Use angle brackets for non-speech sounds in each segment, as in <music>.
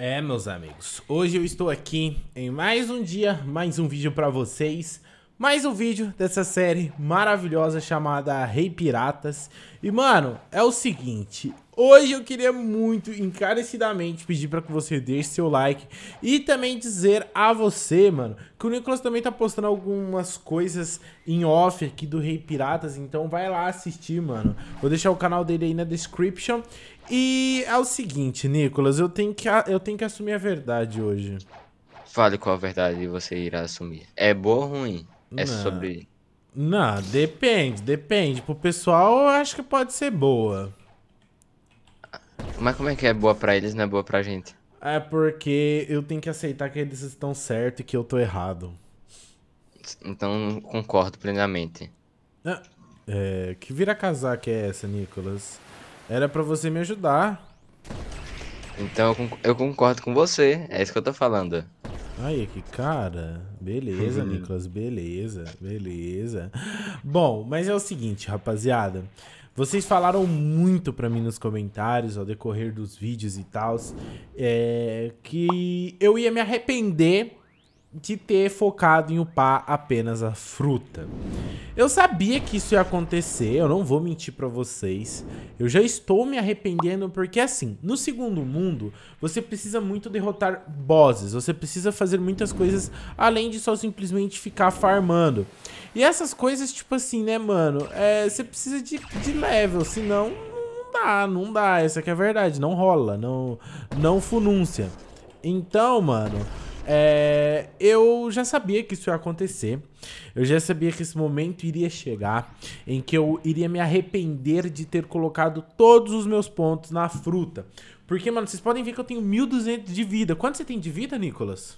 É, meus amigos, hoje eu estou aqui em mais um dia, mais um vídeo para vocês mais um vídeo dessa série maravilhosa chamada Rei Piratas. E, mano, é o seguinte, Hoje eu queria muito encarecidamente pedir para que você deixe seu like e também dizer a você, mano, que o Nicolas também tá postando algumas coisas em off aqui do Rei Piratas, então vai lá assistir, mano. Vou deixar o canal dele aí na description. E é o seguinte, Nicolas, eu tenho que, eu tenho que assumir a verdade hoje. Fale qual a verdade você irá assumir. É boa ou ruim? É não. sobre. Não, depende, depende. Pro pessoal, eu acho que pode ser boa. Mas como é que é boa pra eles, não é boa pra gente? É porque eu tenho que aceitar que eles estão certos e que eu tô errado. Então, concordo plenamente. Ah, é, que vira casaca é essa, Nicolas? Era pra você me ajudar. Então, eu concordo com você. É isso que eu tô falando. Aí, que cara. Beleza, uhum. Nicolas, beleza, beleza. Bom, mas é o seguinte, rapaziada. Vocês falaram muito para mim nos comentários, ao decorrer dos vídeos e tal, é, que eu ia me arrepender de ter focado em upar apenas a fruta. Eu sabia que isso ia acontecer, eu não vou mentir para vocês. Eu já estou me arrependendo porque assim, no segundo mundo, você precisa muito derrotar bosses, você precisa fazer muitas coisas além de só simplesmente ficar farmando. E essas coisas, tipo assim, né, mano, é, você precisa de, de level, senão não dá, não dá, essa que é a verdade, não rola, não, não funúncia. Então, mano, é, eu já sabia que isso ia acontecer. Eu já sabia que esse momento iria chegar em que eu iria me arrepender de ter colocado todos os meus pontos na fruta. Porque, mano, vocês podem ver que eu tenho 1.200 de vida. Quanto você tem de vida, Nicolas?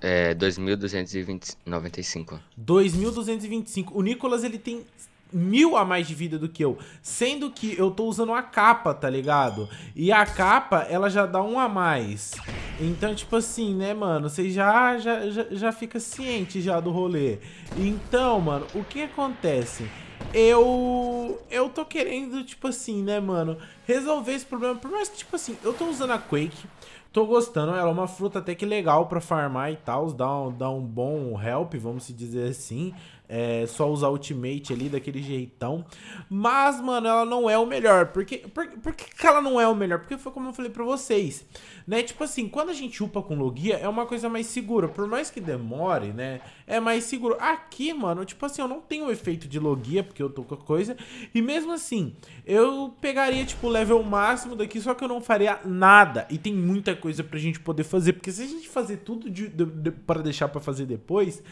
é, 2.295. 2.225. O Nicolas, ele tem mil a mais de vida do que eu. Sendo que eu tô usando a capa, tá ligado? E a capa, ela já dá um a mais. Então, tipo assim, né, mano? Você já, já, já, já fica ciente já do rolê. Então, mano, o que acontece? eu eu tô querendo, tipo assim, né, mano, resolver esse problema. Por mais que, tipo assim, eu tô usando a Quake, Tô gostando, ela é uma fruta até que legal para farmar e tal, dá um, dá um bom help, vamos dizer assim. É só usar ultimate ali daquele jeitão. Mas, mano, ela não é o melhor. Por que, por, por que, ela não é o melhor? Porque foi como eu falei pra vocês, né? Tipo assim, quando a gente upa com logia, é uma coisa mais segura. Por mais que demore, né? É mais seguro. Aqui, mano, tipo assim, eu não tenho efeito de logia, porque eu tô com a coisa. E mesmo assim, eu pegaria, tipo, o level máximo daqui, só que eu não faria nada. E tem muita coisa coisa pra gente poder fazer. Porque se a gente fazer tudo de, de, de para deixar pra fazer depois,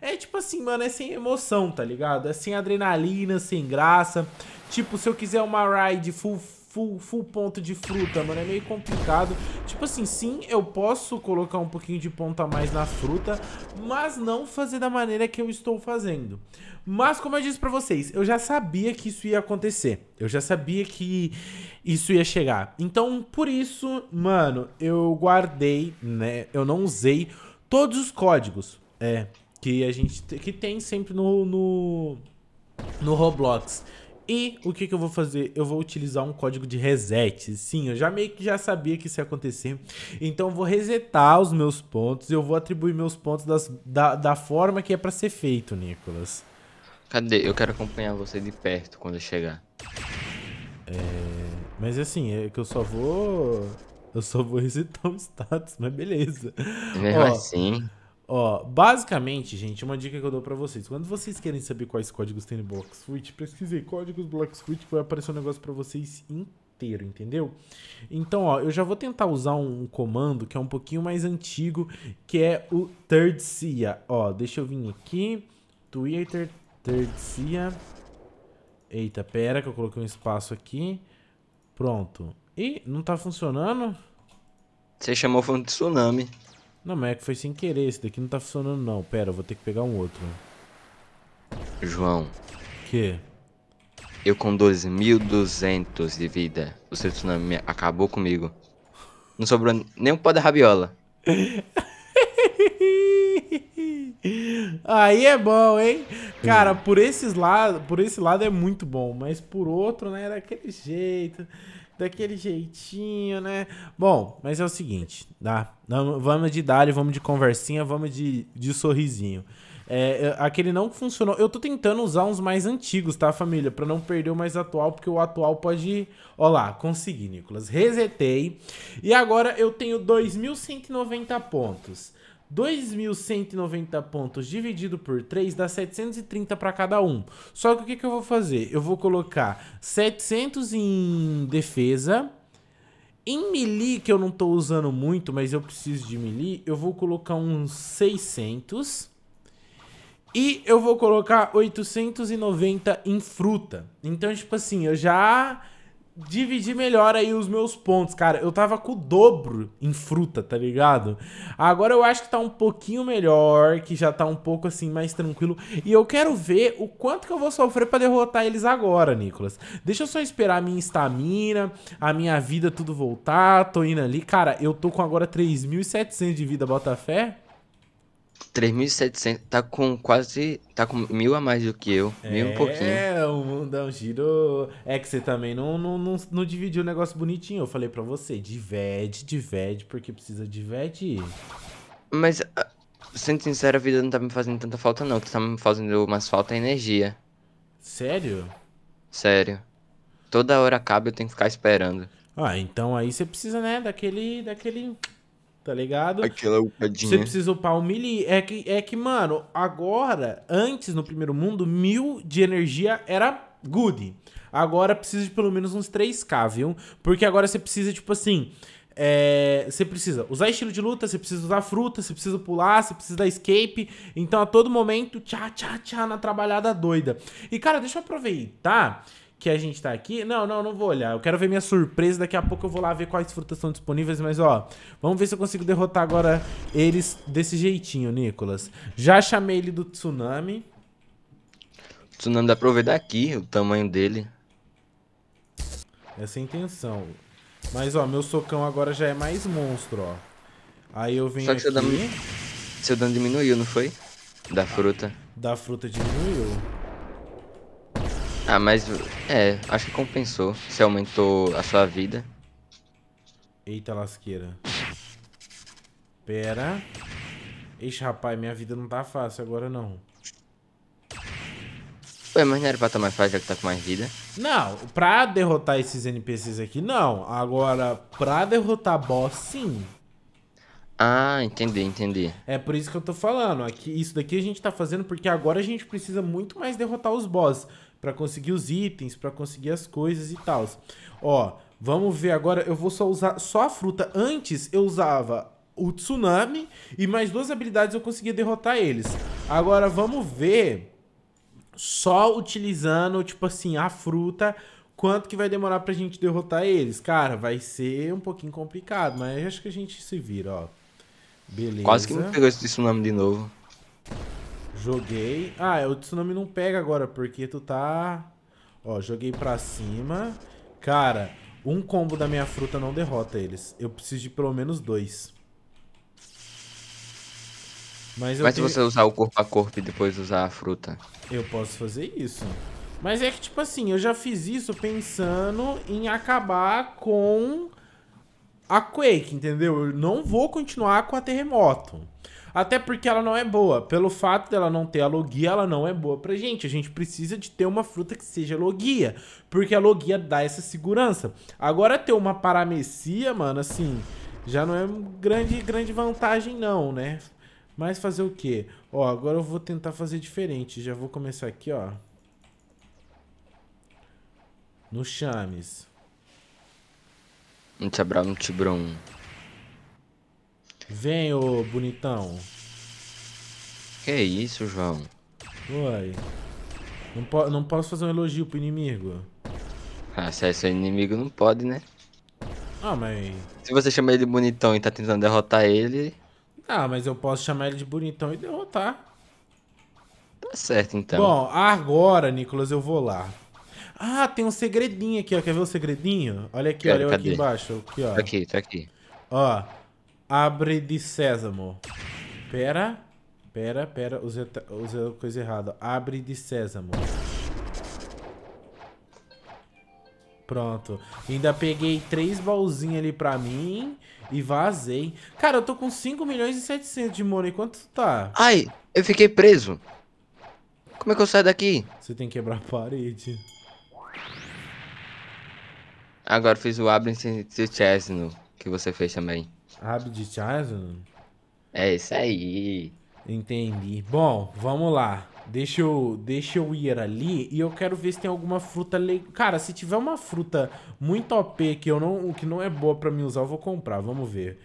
é tipo assim, mano, é sem emoção, tá ligado? É sem adrenalina, sem graça. Tipo, se eu quiser uma ride full full, full ponto de fruta, mano. É meio complicado. Tipo assim, sim, eu posso colocar um pouquinho de ponta a mais na fruta, mas não fazer da maneira que eu estou fazendo. Mas, como eu disse pra vocês, eu já sabia que isso ia acontecer. Eu já sabia que isso ia chegar. Então, por isso, mano, eu guardei, né? Eu não usei todos os códigos. É, que a gente que tem sempre no, no, no Roblox. E o que, que eu vou fazer? Eu vou utilizar um código de reset. Sim, eu já meio que já sabia que isso ia acontecer. Então eu vou resetar os meus pontos. e Eu vou atribuir meus pontos das, da, da forma que é para ser feito, Nicolas. Cadê? Eu quero acompanhar você de perto quando eu chegar. É... Mas assim, é que eu só vou... Eu só vou <laughs> resetar o status, mas beleza. Mesmo Ó, assim... Ó, basicamente, gente, uma dica que eu dou pra vocês. Quando vocês querem saber quais códigos tem no Block Switch, pesquisei códigos Block Switch que vai aparecer um negócio pra vocês inteiro, entendeu? Então, ó, eu já vou tentar usar um comando que é um pouquinho mais antigo, que é o Thirdcia. Ó, deixa eu vir aqui, Twitter, Thirdcia. Eita, pera que eu coloquei um espaço aqui. Pronto. Ih, não tá funcionando? Você chamou foi de tsunami. Não, mas é que foi sem querer. Esse daqui não tá funcionando, não. Pera, eu vou ter que pegar um outro. João. Que? Eu com 12.200 de vida. O seu tsunami acabou comigo. Não sobrou nem um pó da rabiola. <laughs> Aí é bom, hein? Cara, por esses lados, por esse lado é muito bom, mas por outro, né, daquele jeito daquele jeitinho, né? Bom, mas é o seguinte, tá? vamos de dali, vamos de conversinha, vamos de, de sorrisinho. É, é, aquele não funcionou. Eu tô tentando usar uns mais antigos, tá, família? Pra não perder o mais atual, porque o atual pode. Ó lá, consegui, Nicolas. Resetei. E agora eu tenho 2.190 pontos. 2.190 pontos dividido por 3 dá 730 para cada um. Só que o que, que eu vou fazer? Eu vou colocar 700 em defesa. Em melee, que eu não tô usando muito, mas eu preciso de melee, eu vou colocar uns 600. E eu vou colocar 890 em fruta. Então, tipo assim, eu já dividir melhor aí os meus pontos, cara. Eu tava com o dobro em fruta, tá ligado? Agora eu acho que tá um pouquinho melhor, que já tá um pouco assim mais tranquilo. E eu quero ver o quanto que eu vou sofrer para derrotar eles agora, Nicolas. Deixa eu só esperar a minha estamina, a minha vida tudo voltar. Tô indo ali. Cara, eu tô com agora 3.700 de vida, bota fé. 3.700, tá com quase, tá com mil a mais do que eu, é, mil é um pouquinho. É, o mundão girou. É que você também não, não, não, não dividiu o negócio bonitinho, eu falei pra você, divide, divide, porque precisa divide Mas, ah, sendo sincero, a vida não tá me fazendo tanta falta não, que tá me fazendo mais falta é energia. Sério? Sério. Toda hora acaba, eu tenho que ficar esperando. Ah, então aí você precisa, né, daquele, daquele tá ligado? Aquela upadinha. Você precisa upar um melee. É que, é que, mano, agora, antes no primeiro mundo, mil de energia era good. Agora precisa de pelo menos uns 3k, viu? Porque agora você precisa, tipo assim. É, você precisa usar estilo de luta, você precisa usar fruta, você precisa pular, você precisa dar escape. Então a todo momento, tchá, tchá, tchá, na trabalhada doida. E cara, deixa eu aproveitar que a gente tá aqui. Não, não, não vou olhar. Eu quero ver minha surpresa. Daqui a pouco eu vou lá ver quais frutas estão disponíveis. Mas, ó, vamos ver se eu consigo derrotar agora eles desse jeitinho, Nicolas. Já chamei ele do tsunami. tsunami dá pra ver daqui o tamanho dele. Essa é a intenção. Mas, ó, meu socão agora já é mais monstro, ó. Aí eu venho Só que aqui... seu dano diminuiu, não foi? Da fruta. Da fruta diminuiu. Ah, mas é, acho que compensou. Você aumentou a sua vida. Eita lasqueira. Pera. Ixi, rapaz, minha vida não tá fácil agora não. Ué, mas não era pra estar mais fácil já que tá com mais vida? Não, pra derrotar esses NPCs aqui, não. Agora, pra derrotar boss, sim. Ah, entendi, entendi. É por isso que eu tô falando. Aqui, isso daqui a gente tá fazendo porque agora a gente precisa muito mais derrotar os boss para conseguir os itens, para conseguir as coisas e tal. Ó, vamos ver agora, eu vou só usar só a fruta. Antes eu usava o tsunami e mais duas habilidades eu conseguia derrotar eles. Agora vamos ver só utilizando, tipo assim, a fruta, quanto que vai demorar pra gente derrotar eles. Cara, vai ser um pouquinho complicado, mas acho que a gente se vira, ó. Beleza. Quase que me pegou esse tsunami de novo. Joguei. Ah, é, o tsunami não pega agora, porque tu tá... Ó, joguei pra cima. Cara, um combo da minha fruta não derrota eles. Eu preciso de pelo menos dois. Mas, Mas se você usar o corpo a corpo e depois usar a fruta? Eu posso fazer isso. Mas é que, tipo assim, eu já fiz isso pensando em acabar com a Quake, entendeu? Eu não vou continuar com a Terremoto. Até porque ela não é boa. Pelo fato dela não ter a logia, ela não é boa pra gente. A gente precisa de ter uma fruta que seja logia. Porque a logia dá essa segurança. Agora ter uma paramecia, mano, assim, já não é grande, grande vantagem não, né? Mas fazer o quê? Ó, agora eu vou tentar fazer diferente. Já vou começar aqui, ó. No chames. Um Sabral, um tibrão. Vem, ô bonitão. Que isso, João? Oi. Não, po não posso fazer um elogio pro inimigo. Ah, se é seu inimigo, não pode, né? Ah, mas... Se você chama ele de bonitão e tá tentando derrotar ele... Ah, mas eu posso chamar ele de bonitão e derrotar. Tá certo, então. Bom, agora, Nicolas, eu vou lá. Ah, tem um segredinho aqui, ó. Quer ver o segredinho? Olha aqui, olha aqui embaixo. Aqui, ó. Tá aqui, tá aqui. Ó. Abre de sésamo. Pera. Pera, pera. Usei, a coisa errada. Abre de sésamo. Pronto. Ainda peguei três baúzinhos ali pra mim e vazei. Cara, eu tô com 5 milhões e 700 de money. Quanto tá? Ai, eu fiquei preso. Como é que eu saio daqui? Você tem que quebrar a parede. Agora fiz o Abrin de Chesno, que você fez também. Abrin de Chesno? É isso aí. Entendi. Bom, vamos lá. Deixa eu, deixa eu ir ali e eu quero ver se tem alguma fruta legal. Cara, se tiver uma fruta muito OP que, eu não, que não é boa para mim usar, eu vou comprar. Vamos ver.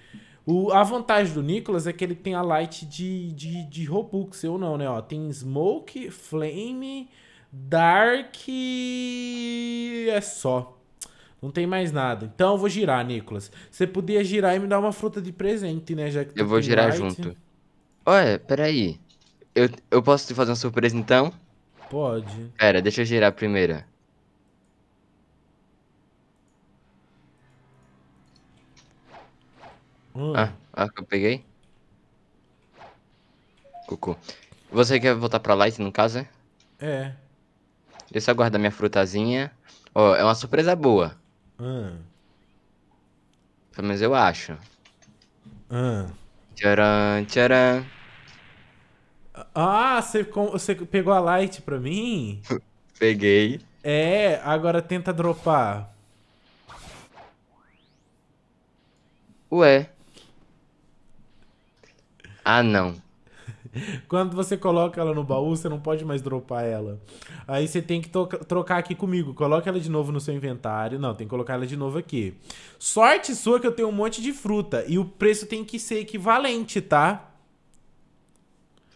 O, a vantagem do Nicolas é que ele tem a light de, de, de Robux, eu não, né? Ó, tem Smoke, Flame, Dark é só. Não tem mais nada. Então eu vou girar, Nicolas. Você podia girar e me dar uma fruta de presente, né? Já que eu vou girar light. junto. Olha, peraí. Eu, eu posso te fazer uma surpresa então? Pode. Pera, deixa eu girar primeiro. Hum. Ah, ah, eu peguei. Cucu. Você quer voltar pra Light, no caso, é? É. Deixa eu guardar minha frutazinha. Ó, oh, é uma surpresa boa. Ah. Pelo menos eu acho. Ah. Tcharam, tcharam. Ah, você, você pegou a light pra mim? <laughs> Peguei. É, agora tenta dropar. Ué. Ah, não. Quando você coloca ela no baú, você não pode mais dropar ela. Aí você tem que trocar aqui comigo. Coloca ela de novo no seu inventário. Não, tem que colocar ela de novo aqui. Sorte sua que eu tenho um monte de fruta. E o preço tem que ser equivalente, tá?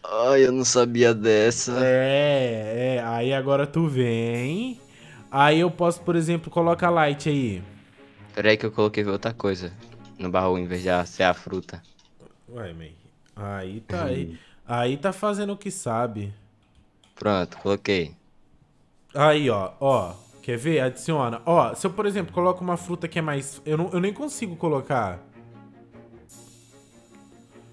Ai, eu não sabia dessa. É, é. Aí agora tu vem. Aí eu posso, por exemplo, colocar light aí. Peraí que eu coloquei outra coisa no baú em vez de ser a fruta. Ué, mãe. Aí tá aí. <laughs> Aí tá fazendo o que sabe. Pronto, coloquei. Aí, ó, ó. Quer ver? Adiciona. Ó, se eu, por exemplo, coloco uma fruta que é mais... Eu, não, eu nem consigo colocar.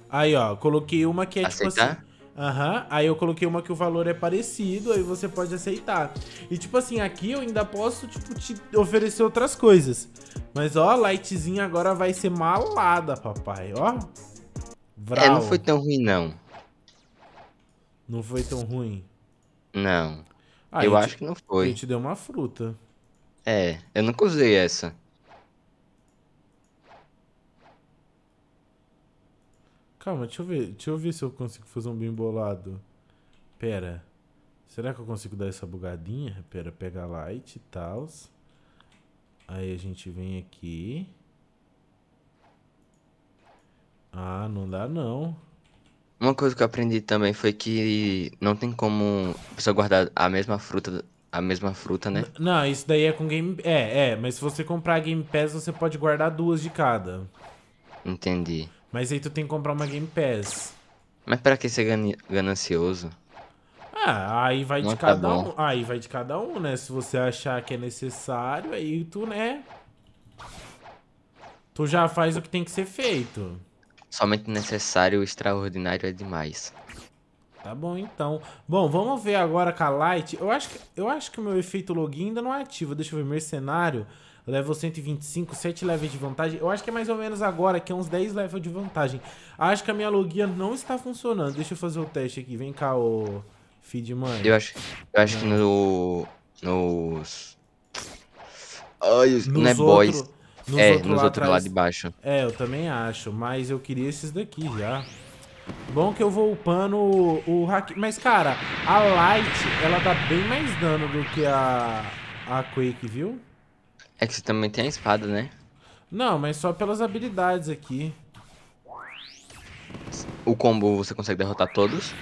Aí, ó, coloquei uma que é aceitar? tipo assim... Aham, uhum, aí eu coloquei uma que o valor é parecido, aí você pode aceitar. E tipo assim, aqui eu ainda posso, tipo, te oferecer outras coisas. Mas ó, a lightzinha agora vai ser malada, papai, ó. Vral. É, não foi tão ruim não. Não foi tão ruim? Não. Ah, eu acho te, que não foi. A gente deu uma fruta. É, eu nunca usei essa. Calma, deixa eu ver, deixa eu ver se eu consigo fazer um bem bolado. Pera. Será que eu consigo dar essa bugadinha? Pera, pega light e tal. Aí a gente vem aqui. Ah, não dá não. Uma coisa que eu aprendi também foi que não tem como a pessoa guardar a mesma fruta, a mesma fruta, né? Não, isso daí é com Game É, é, mas se você comprar Game Pass, você pode guardar duas de cada. Entendi. Mas aí tu tem que comprar uma Game Pass. Mas pra que ser gan ganancioso? Ah, aí vai não de tá cada bom. um. Aí vai de cada um, né? Se você achar que é necessário, aí tu, né? Tu já faz o que tem que ser feito. Somente necessário, extraordinário é demais. Tá bom, então. Bom, vamos ver agora com a Light. Eu acho que, eu acho que o meu efeito login ainda não é ativo. Deixa eu ver, mercenário, level 125, 7 levels de vantagem. Eu acho que é mais ou menos agora, que é uns 10 levels de vantagem. Acho que a minha logia não está funcionando. Deixa eu fazer o teste aqui. Vem cá, ô feed mano Eu acho, eu acho que no... Nos... Ai, não é boys. Nos é, outro nos outros lá de baixo. É, eu também acho, mas eu queria esses daqui já. Bom que eu vou upando o, o hack. Mas, cara, a Light, ela dá bem mais dano do que a, a Quake, viu? É que você também tem a espada, né? Não, mas só pelas habilidades aqui. O combo você consegue derrotar todos?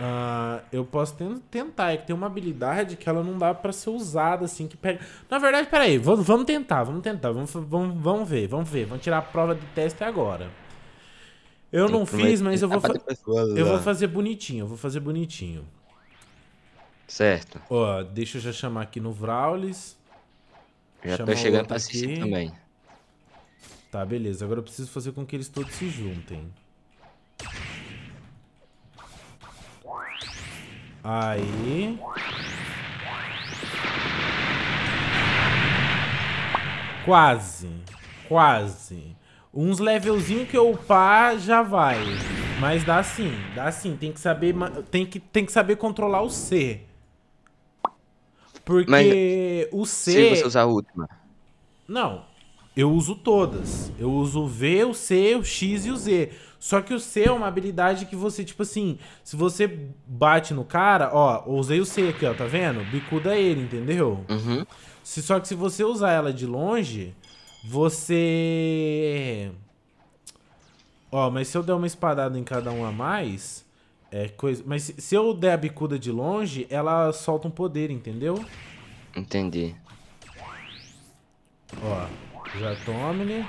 Uh, eu posso tentar, é que tem uma habilidade que ela não dá para ser usada, assim, que pega. Na verdade, peraí, vamos, vamos tentar, vamos tentar, vamos, vamos, vamos ver, vamos ver, vamos tirar a prova de teste agora. Eu não fiz, mas eu vou, eu vou fazer bonitinho, eu vou fazer bonitinho. Certo. Ó, deixa eu já chamar aqui no Vraulis. Já Chama tô chegando pra assistir aqui. também. Tá, beleza. Agora eu preciso fazer com que eles todos se juntem. Aí. Quase. Quase. Uns levelzinho que eu upar já vai. Mas dá sim, dá sim. Tem que saber, tem que, tem que saber controlar o C. Porque Mas, o C... Se você usar a última. Não, eu uso todas. Eu uso o V, o C, o X e o Z. Só que o C é uma habilidade que você, tipo assim, se você bate no cara, ó, usei o C aqui, ó, tá vendo? Bicuda ele, entendeu? Uhum. Se, só que se você usar ela de longe, você. Ó, mas se eu der uma espadada em cada um a mais. É coisa. Mas se, se eu der a bicuda de longe, ela solta um poder, entendeu? Entendi. Ó, já tome, né?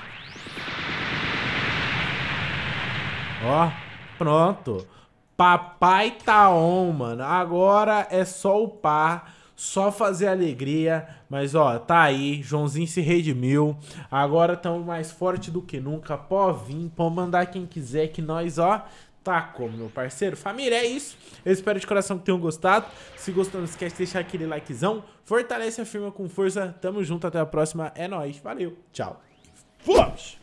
Ó, pronto. Papai tá on, mano. Agora é só upar, só fazer alegria. Mas, ó, tá aí. Joãozinho se redimiu. Agora estamos mais forte do que nunca. Pó vir, pó mandar quem quiser que nós, ó, Tá como, meu parceiro? Família, é isso. Eu espero de coração que tenham gostado. Se gostou, não esquece de deixar aquele likezão. Fortalece a firma com força. Tamo junto, até a próxima. É nóis. Valeu, tchau. Fomos!